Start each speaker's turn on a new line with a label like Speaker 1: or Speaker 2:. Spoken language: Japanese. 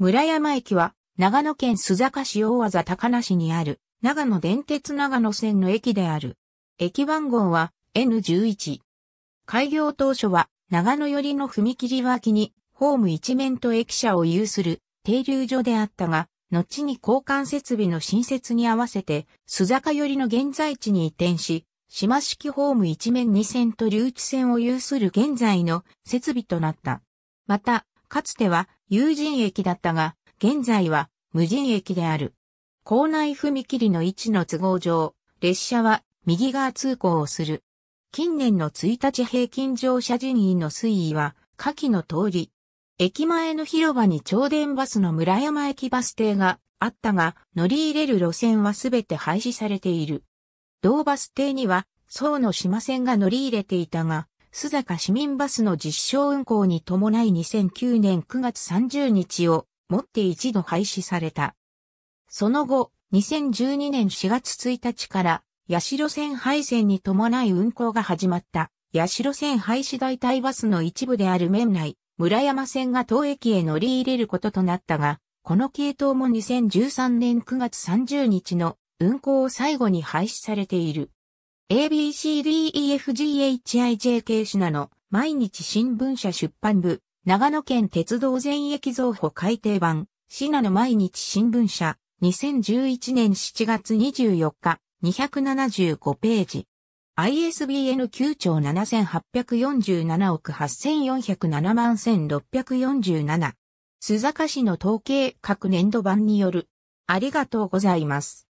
Speaker 1: 村山駅は、長野県須坂市大和高梨にある、長野電鉄長野線の駅である。駅番号は N11。開業当初は、長野寄りの踏切脇に、ホーム一面と駅舎を有する停留所であったが、後に交換設備の新設に合わせて、須坂寄りの現在地に移転し、島式ホーム一面二線と留置線を有する現在の設備となった。また、かつては有人駅だったが、現在は無人駅である。校内踏切の位置の都合上、列車は右側通行をする。近年の1日平均乗車人員の推移は、下記の通り。駅前の広場に超電バスの村山駅バス停があったが、乗り入れる路線はすべて廃止されている。同バス停には、層の島線が乗り入れていたが、須坂市民バスの実証運行に伴い2009年9月30日をもって一度廃止された。その後、2012年4月1日から八代線廃線に伴い運行が始まった、八代線廃止代替バスの一部である面内、村山線が当駅へ乗り入れることとなったが、この系統も2013年9月30日の運行を最後に廃止されている。ABCDEFGHIJ 系シナの毎日新聞社出版部、長野県鉄道全駅増補改訂版、シナの毎日新聞社、2011年7月24日、275ページ。ISBN 9兆7847億8407万1647。須坂市の統計各年度版による。ありがとうございます。